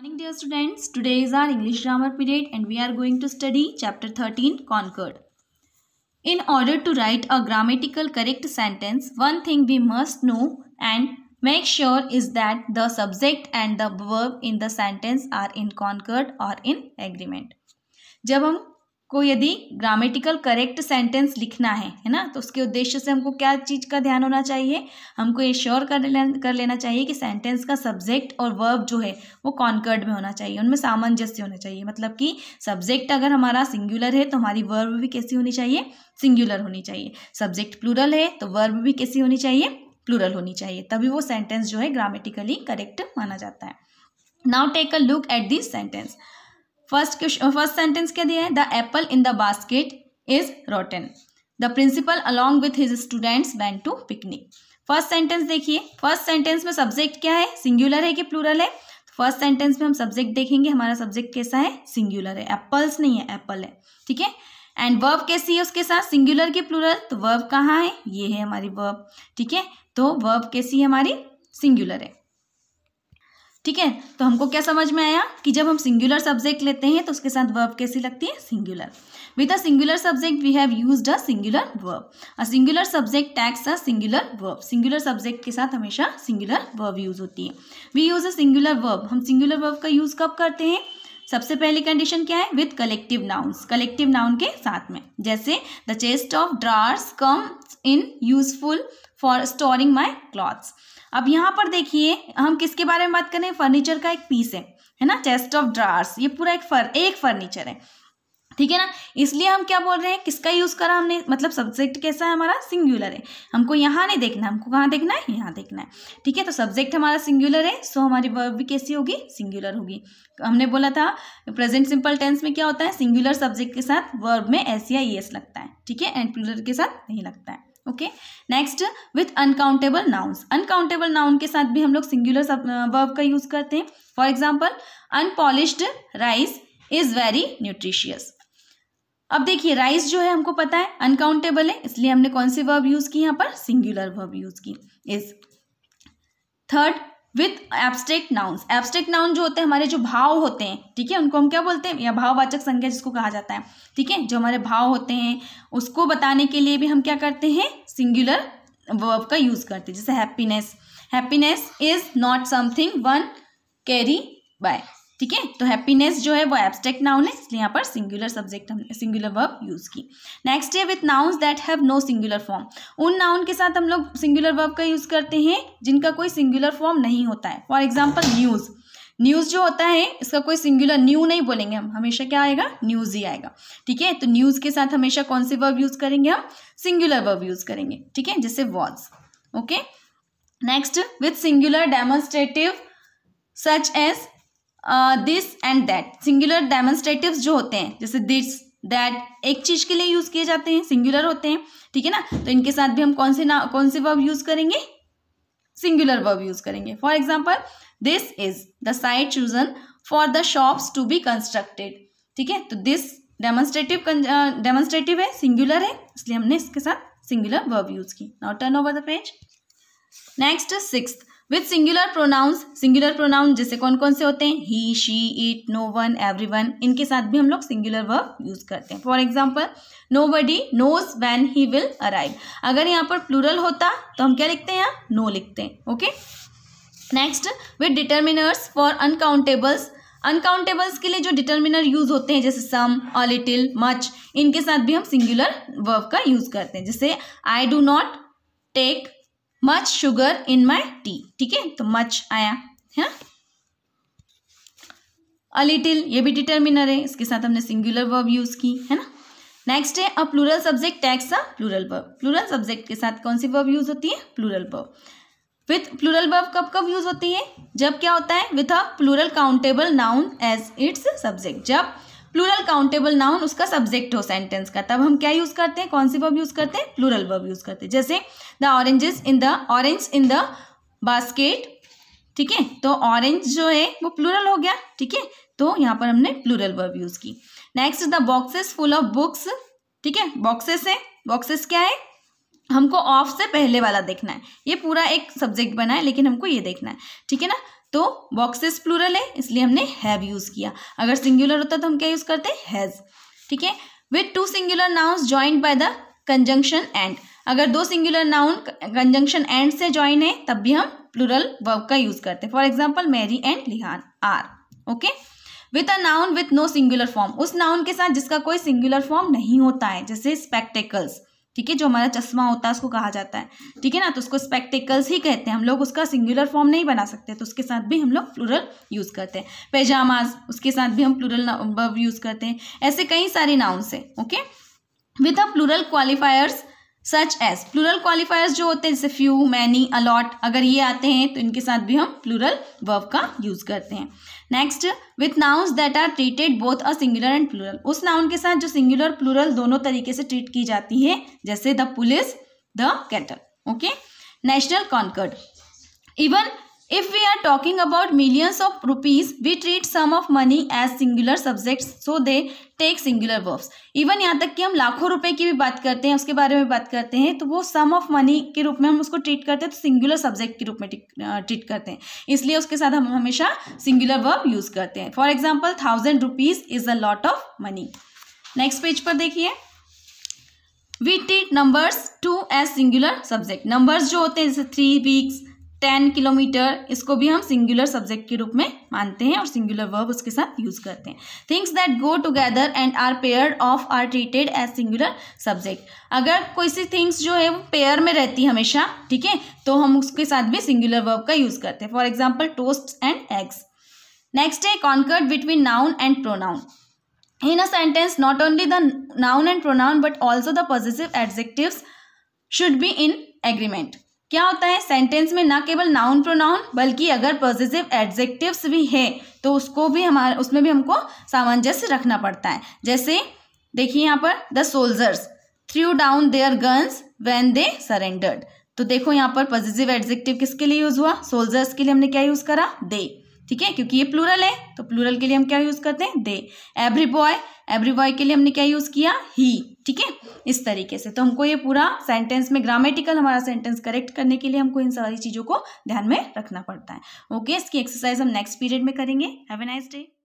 Morning dear students, today is our English grammar period and we are going to study chapter 13 Concord. In order to write a grammatical correct sentence, one thing we must know and make sure is that the subject and the verb in the sentence are in concord or in agreement. जब हम को यदि grammatical correct sentence लिखना है है ना तो उसके उद्देश्य से हमको क्या चीज़ का ध्यान होना चाहिए हमको ये श्योर कर लेना कर लेना चाहिए कि सेंटेंस का सब्जेक्ट और वर्ब जो है वो कॉन्कर्ड में होना चाहिए उनमें सामंजस्य होना चाहिए मतलब कि सब्जेक्ट अगर हमारा सिंगुलर है तो हमारी वर्ब भी कैसी होनी चाहिए सिंगुलर होनी चाहिए सब्जेक्ट प्लूरल है तो वर्ब भी कैसी होनी चाहिए प्लूरल होनी चाहिए तभी वो सेंटेंस जो है ग्रामेटिकली करेक्ट माना जाता है now take a look at this sentence first question first sentence क्या दिया है the apple in the basket is rotten the principal along with his students went to picnic first sentence देखिए first sentence में subject क्या है singular है कि plural है फर्स्ट सेंटेंस में हम सब्जेक्ट देखेंगे हमारा सब्जेक्ट कैसा है सिंगुलर है एप्पल्स नहीं है एप्पल है ठीक है एंड वर्ब कैसी है उसके साथ सिंगुलर की प्लूरल तो वर्ब कहाँ है ये है हमारी वर्ब ठीक है तो वर्ब कैसी है हमारी सिंगुलर है ठीक है तो हमको क्या समझ में आया कि जब हम सिंगुलर सब्जेक्ट लेते हैं तो उसके साथ वर्ब कैसी लगती है singular with a singular subject we have use a singular verb a singular subject takes a singular verb singular subject के साथ हमेशा सिंगुलर वर्ब यूज होती है we use a singular verb हम सिंगुलर वर्ब का यूज कब करते हैं सबसे पहली कंडीशन क्या है with collective nouns collective noun के साथ में जैसे the chest of drawers come in useful for storing my clothes अब यहाँ पर देखिए हम किसके बारे में बात करें फर्नीचर का एक पीस है है ना चेस्ट ऑफ ड्रार्स ये पूरा एक फर एक फर्नीचर है ठीक है ना इसलिए हम क्या बोल रहे हैं किसका यूज़ करा हमने मतलब सब्जेक्ट कैसा है हमारा सिंगुलर है हमको यहाँ नहीं देखना हमको कहाँ देखना है यहाँ देखना है ठीक है तो सब्जेक्ट हमारा सिंगुलर है सो हमारी वर्ब भी कैसी होगी सिंगुलर होगी हमने बोला था प्रेजेंट सिंपल टेंस में क्या होता है सिंगुलर सब्जेक्ट के साथ वर्ब में एस या ई e एस लगता है ठीक है एंड प्लूलर के साथ नहीं लगता है okay next with uncountable nouns uncountable noun के साथ भी हम लोग सिंगुलर वर्ब का यूज करते हैं for example unpolished rice is very nutritious अब देखिए राइस जो है हमको पता है अनकाउंटेबल है इसलिए हमने कौन सी वर्ब यूज की यहाँ पर सिंगुलर वर्ब यूज की इस third with abstract nouns abstract noun जो होते हैं हमारे जो भाव होते हैं ठीक है उनको हम क्या बोलते हैं या भाववाचक संज्ञा जिसको कहा जाता है ठीक है जो हमारे भाव होते हैं उसको बताने के लिए भी हम क्या करते हैं सिंगुलर वर्ब का यूज करते हैं जैसे happiness happiness is not something one carry by ठीक है तो हैप्पीनेस जो है वो एब्स्ट्रैक्ट नाउन है इसलिए यहाँ पर सिंगुलर सब्जेक्ट हमने सिंगुलर वर्ब यूज़ की नेक्स्ट है with nouns that have no singular form उन नाउन के साथ हम लोग सिंगुलर वर्ब का यूज़ करते हैं जिनका कोई सिंगुलर फॉर्म नहीं होता है फॉर एग्जाम्पल न्यूज़ न्यूज़ जो होता है इसका कोई सिंगुलर न्यू नहीं बोलेंगे हम हमेशा क्या आएगा न्यूज़ ही आएगा ठीक है तो न्यूज़ के साथ हमेशा कौन से वर्ब यूज़ करेंगे हम सिंगुलर वर्ब यूज़ करेंगे ठीक है जैसे was okay next with singular demonstrative such as this and that singular demonstrative जो होते हैं जैसे दिस दैट एक चीज के लिए यूज किए जाते हैं सिंगुलर होते हैं ठीक है ना तो इनके साथ भी हम कौन से ना कौन से वर्ब यूज करेंगे सिंगुलर वर्ब यूज करेंगे for example this is the site chosen for the shops to be constructed ठीक है तो दिस डेमोन्स्ट्रेटिव डेमोन्स्ट्रेटिव है सिंगुलर है इसलिए हमने इसके साथ सिंगुलर वर्ब यूज की now turn over the page next six with singular pronouns singular pronoun जैसे कौन कौन से होते हैं he she it no one every one इनके साथ भी हम लोग सिंगुलर वर्ब यूज करते हैं for example nobody knows when he will arrive अगर यहाँ पर प्लूरल होता तो हम क्या लिखते हैं यहाँ नो लिखते हैं okay next with determiners for uncountables uncountables के लिए जो डिटर्मिनर यूज होते हैं जैसे सम अ लिटिल मच इनके साथ भी हम सिंगुलर वर्ब का यूज करते हैं जैसे I do not take much sugar in my tea ठीक है तो मच आया है अ लिटिल ये भी डिटर्मिनर है इसके साथ हमने सिंगुलर वर्ब यूज की है ना नेक्स्ट है a plural subject takes a plural verb plural subject के साथ कौन सी वर्ब यूज होती है plural verb with plural verb कब कब यूज होती है जब क्या होता है with a plural countable noun as its subject जब प्लूरल काउंटेबल नाउन उसका सब्जेक्ट हो सेंटेंस का तब हम क्या यूज़ करते हैं कौन सी वर्ब यूज़ करते हैं प्लूरल वर्ब यूज़ करते हैं जैसे the oranges in the orange in the basket ठीक है तो ऑरेंज जो है वो प्लूरल हो गया ठीक है तो यहाँ पर हमने प्लूरल वर्ब यूज़ की next the boxes full of books ठीक है बॉक्सेस है बॉक्सेस क्या है हमको ऑफ से पहले वाला देखना है ये पूरा एक सब्जेक्ट बना है लेकिन हमको ये देखना है ठीक है ना तो बॉक्सेस प्लूरल है इसलिए हमने हैव यूज़ किया अगर सिंगुलर होता तो हम क्या यूज़ करते हैंज ठीक है with two singular nouns joint by the conjunction and अगर दो सिंगुलर नाउन कंजंक्शन एंड से ज्वाइन है तब भी हम प्लूरल वर्ब का यूज़ करते हैं फॉर एग्जाम्पल मैरी एंड लिहान are okay with a noun with no singular form उस नाउन के साथ जिसका कोई सिंगुलर फॉर्म नहीं होता है जैसे स्पेक्टेकल्स ठीक है जो हमारा चश्मा होता है उसको कहा जाता है ठीक है ना तो उसको स्पेक्टिकल्स ही कहते हैं हम लोग उसका सिंगुलर फॉर्म नहीं बना सकते तो उसके साथ भी हम लोग प्लूरल यूज़ करते हैं पैजामाज उसके साथ भी हम प्लूरल यूज़ करते हैं ऐसे कई सारे नाउन्स हैं okay with a plural qualifiers such as plural qualifiers जो होते हैं जैसे फ्यू मैनी अलॉट अगर ये आते हैं तो इनके साथ भी हम प्लूरल वर्ब का यूज करते हैं next with nouns that are treated both a singular and plural उस नाउन के साथ जो सिंगुलर प्लूरल दोनों तरीके से ट्रीट की जाती है जैसे the police the cattle okay national concord even if we are talking about millions of rupees we treat sum of money as singular subject so they take singular verbs even यहाँ तक कि हम लाखों रुपए की भी बात करते हैं उसके बारे में बात करते हैं तो वो सम ऑफ मनी के रूप में हम उसको ट्रीट करते हैं तो सिंगुलर सब्जेक्ट के रूप में ट्रीट करते हैं इसलिए उसके साथ हम हमेशा सिंगुलर वर्ब यूज़ करते हैं for example thousand rupees is a lot of money next page पर देखिए we treat numbers too as singular subject numbers जो होते हैं जैसे थ्री वीक्स टेन किलोमीटर इसको भी हम सिंगुलर सब्जेक्ट के रूप में मानते हैं और सिंगुलर वर्ब उसके साथ यूज करते हैं things that go together and are pair of are treated as singular subject अगर कोई सी थिंग्स जो है वो पेयर में रहती है हमेशा ठीक है तो हम उसके साथ भी सिंगुलर वर्ब का यूज करते हैं for example toast and eggs next है concord between noun and pronoun in a sentence not only the noun and pronoun but also the positive adjectives should be in agreement क्या होता है sentence में ना केवल noun pronoun बल्कि अगर positive adjectives भी हैं तो उसको भी हमारे उसमें भी हमको सामंजस्य रखना पड़ता है जैसे देखिए यहाँ पर the soldiers threw down their guns when they surrendered तो देखो यहाँ पर पॉजिटिव एडजेक्टिव किसके लिए यूज हुआ सोल्जर्स के लिए हमने क्या यूज करा दे ठीक है क्योंकि ये प्लूरल है तो प्लूरल के लिए हम क्या यूज़ करते हैं the every boy every boy के लिए हमने क्या यूज़ किया ही ठीक है इस तरीके से तो हमको ये पूरा सेंटेंस में ग्रामेटिकल हमारा सेंटेंस करेक्ट करने के लिए हमको इन सारी चीज़ों को ध्यान में रखना पड़ता है ओके इसकी एक्सरसाइज हम नेक्स्ट पीरियड में करेंगे हैव ए नाइस डे